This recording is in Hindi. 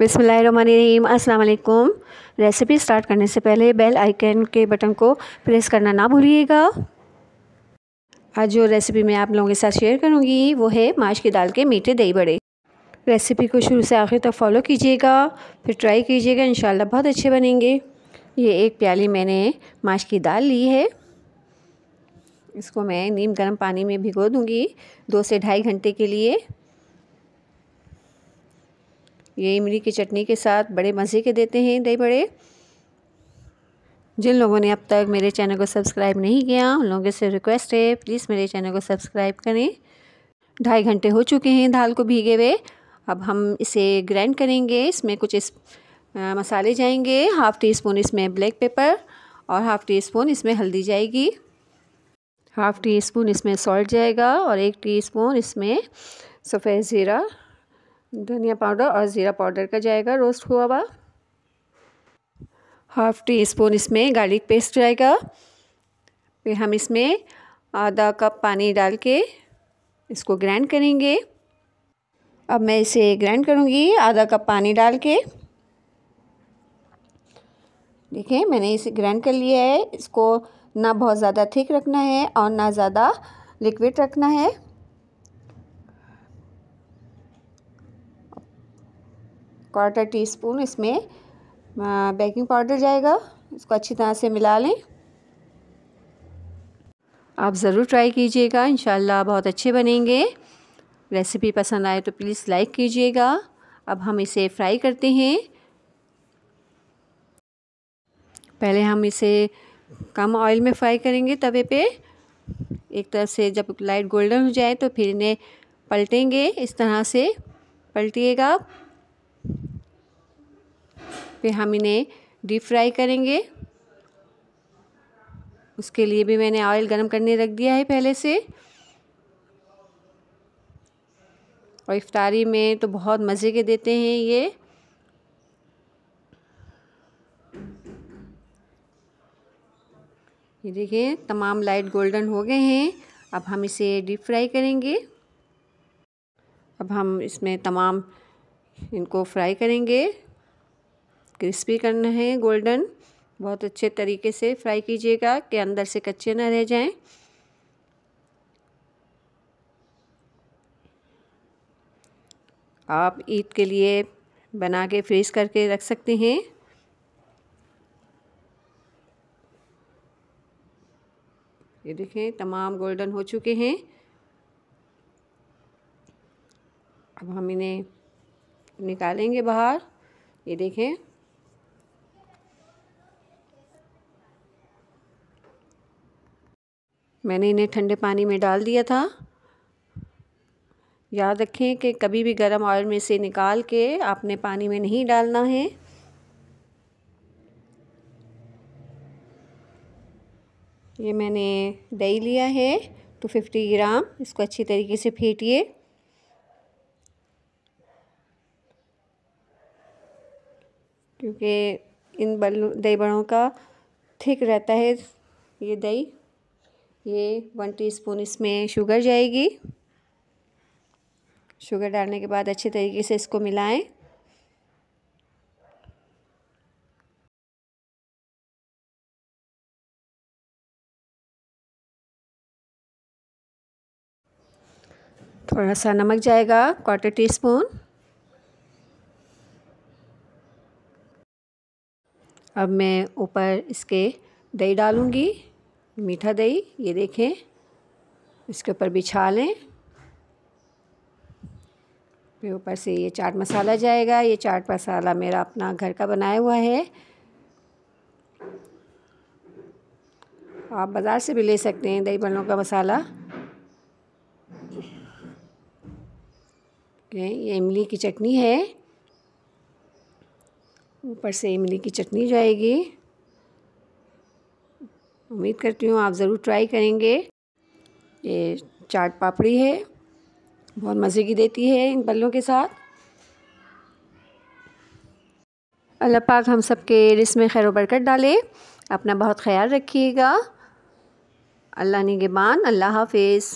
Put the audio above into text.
बिसमीम अस्सलाम रेसिपी स्टार्ट करने से पहले बेल आइकन के बटन को प्रेस करना ना भूलिएगा आज जो रेसिपी मैं आप लोगों के साथ शेयर करूँगी वो है माश की दाल के मीठे दही बड़े रेसिपी को शुरू से आखिर तक फॉलो कीजिएगा फिर ट्राई कीजिएगा इन बहुत अच्छे बनेंगे ये एक प्याली मैंने माश की दाल ली है इसको मैं नीम गर्म पानी में भिगो दूँगी दो से ढाई घंटे के लिए ये इमली की चटनी के साथ बड़े मज़े के देते हैं दही बड़े जिन लोगों ने अब तक मेरे चैनल को सब्सक्राइब नहीं किया उन लोगों से रिक्वेस्ट है प्लीज़ मेरे चैनल को सब्सक्राइब करें ढाई घंटे हो चुके हैं दाल को भीगे हुए अब हम इसे ग्राइंड करेंगे इसमें कुछ इस आ, मसाले जाएंगे हाफ़ टी स्पून इसमें ब्लैक पेपर और हाफ़ टी स्पून इसमें हल्दी जाएगी हाफ़ टी स्पून इसमें सॉल्ट जाएगा और एक टी स्पून इसमें सफ़ेद ज़ीरा धनिया पाउडर और ज़ीरा पाउडर का जाएगा रोस्ट हुआ हुआ हाफ टी स्पून इसमें गार्लिक पेस्ट जाएगा फिर हम इसमें आधा कप पानी डाल के इसको ग्राइंड करेंगे अब मैं इसे ग्राइंड करूँगी आधा कप पानी डाल के देखें मैंने इसे ग्राइंड कर लिया है इसको ना बहुत ज़्यादा थिक रखना है और ना ज़्यादा लिक्विड रखना है क्वार्टर टी स्पून इसमें बेकिंग पाउडर जाएगा इसको अच्छी तरह से मिला लें आप ज़रूर ट्राई कीजिएगा इन बहुत अच्छे बनेंगे रेसिपी पसंद आए तो प्लीज़ लाइक कीजिएगा अब हम इसे फ्राई करते हैं पहले हम इसे कम ऑयल में फ्राई करेंगे तवे पे एक तरफ से जब लाइट गोल्डन हो जाए तो फिर इन्हें पलटेंगे इस तरह से पलटिएगा पे हम इन्हें डीप फ्राई करेंगे उसके लिए भी मैंने ऑयल गर्म करने रख दिया है पहले से और इफ्तारी में तो बहुत मज़े के देते हैं ये ये देखिए तमाम लाइट गोल्डन हो गए हैं अब हम इसे डीप फ्राई करेंगे अब हम इसमें तमाम इनको फ्राई करेंगे क्रिस्पी करना है गोल्डन बहुत अच्छे तरीके से फ्राई कीजिएगा कि अंदर से कच्चे ना रह जाएं आप ईद के लिए बना के फ्रीज करके रख सकते हैं ये देखें तमाम गोल्डन हो चुके हैं अब हम इन्हें निकालेंगे बाहर ये देखें मैंने इन्हें ठंडे पानी में डाल दिया था याद रखें कि कभी भी गर्म ऑयल में से निकाल के आपने पानी में नहीं डालना है ये मैंने दही लिया है टू तो फिफ्टी ग्राम इसको अच्छी तरीके से फेंटिए क्योंकि इन बल दही बड़ों का थिक रहता है ये दही ये वन टीस्पून इसमें शुगर जाएगी शुगर डालने के बाद अच्छे तरीके से इसको मिलाएं थोड़ा सा नमक जाएगा क्वार्टर टी स्पून अब मैं ऊपर इसके दही डालूंगी मीठा दही ये देखें इसके ऊपर बिछा लें फिर ऊपर से ये चाट मसाला जाएगा ये चाट मसाला मेरा अपना घर का बनाया हुआ है आप बाज़ार से भी ले सकते हैं दही बनों का मसाला ये इमली की चटनी है ऊपर से इमली की चटनी जाएगी उम्मीद करती हूँ आप ज़रूर ट्राई करेंगे ये चाट पापड़ी है बहुत मज़े की देती है इन पल्लों के साथ अल्लाह पाक हम सब के रिस में खैर बरकत डाले अपना बहुत ख्याल रखिएगा अल्लाह निगेबान अल्लाह हाफिज़